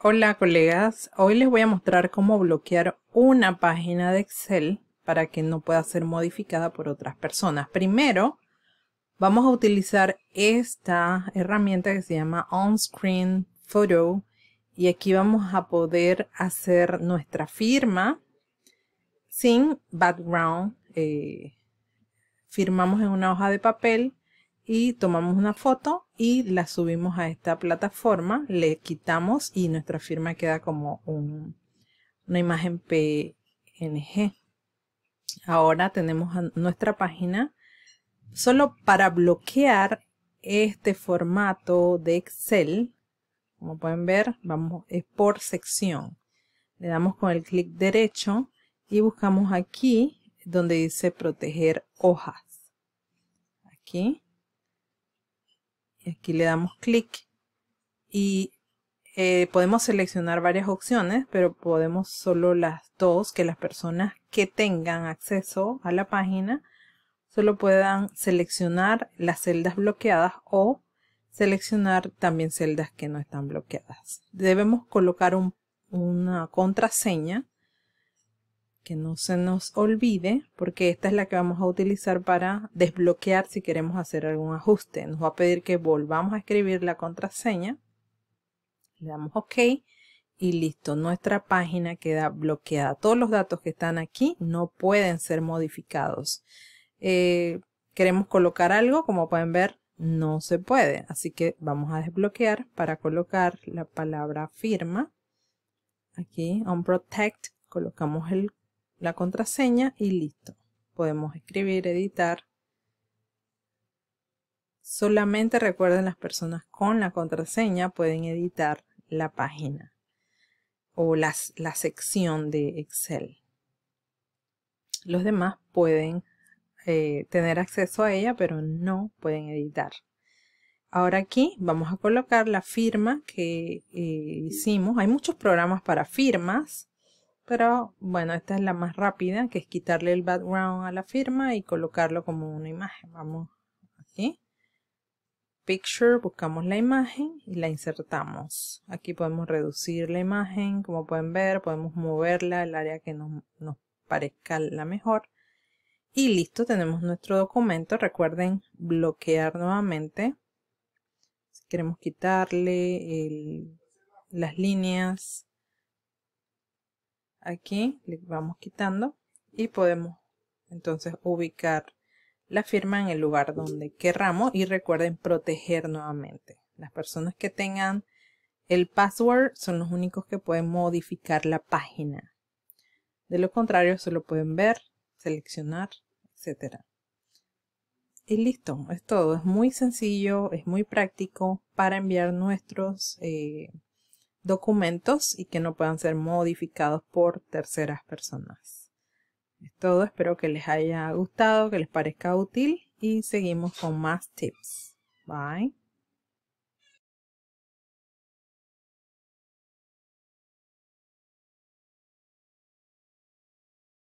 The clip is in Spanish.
Hola colegas, hoy les voy a mostrar cómo bloquear una página de Excel para que no pueda ser modificada por otras personas. Primero, vamos a utilizar esta herramienta que se llama On-Screen Photo y aquí vamos a poder hacer nuestra firma sin background. Eh, firmamos en una hoja de papel y tomamos una foto y la subimos a esta plataforma, le quitamos y nuestra firma queda como una imagen PNG. Ahora tenemos nuestra página solo para bloquear este formato de Excel. Como pueden ver, vamos es por sección. Le damos con el clic derecho y buscamos aquí donde dice proteger hojas. Aquí Aquí le damos clic y eh, podemos seleccionar varias opciones, pero podemos solo las dos que las personas que tengan acceso a la página solo puedan seleccionar las celdas bloqueadas o seleccionar también celdas que no están bloqueadas. Debemos colocar una contraseña que no se nos olvide, porque esta es la que vamos a utilizar para desbloquear si queremos hacer algún ajuste. Nos va a pedir que volvamos a escribir la contraseña. Le damos OK y listo. Nuestra página queda bloqueada. Todos los datos que están aquí no pueden ser modificados. Eh, queremos colocar algo, como pueden ver, no se puede. Así que vamos a desbloquear para colocar la palabra firma. Aquí, on protect, colocamos el la contraseña y listo. Podemos escribir, editar. Solamente recuerden las personas con la contraseña pueden editar la página o la sección de Excel. Los demás pueden eh, tener acceso a ella, pero no pueden editar. Ahora aquí vamos a colocar la firma que eh, hicimos. Hay muchos programas para firmas pero bueno, esta es la más rápida, que es quitarle el background a la firma y colocarlo como una imagen. Vamos aquí. Picture, buscamos la imagen y la insertamos. Aquí podemos reducir la imagen, como pueden ver, podemos moverla al área que nos, parezca la mejor. Y listo, tenemos nuestro documento. Recuerden bloquear nuevamente. Si queremos quitarle las líneas, aquí le vamos quitando y podemos entonces ubicar la firma en el lugar donde querramos y recuerden proteger nuevamente. Las personas que tengan el password son los únicos que pueden modificar la página. De lo contrario, solo pueden ver, seleccionar, etc. Y listo, es todo. Es muy sencillo, es muy práctico para enviar nuestros eh, documentos y que no puedan ser modificados por terceras personas. Es todo, espero que les haya gustado, que les parezca útil y seguimos con más tips. Bye.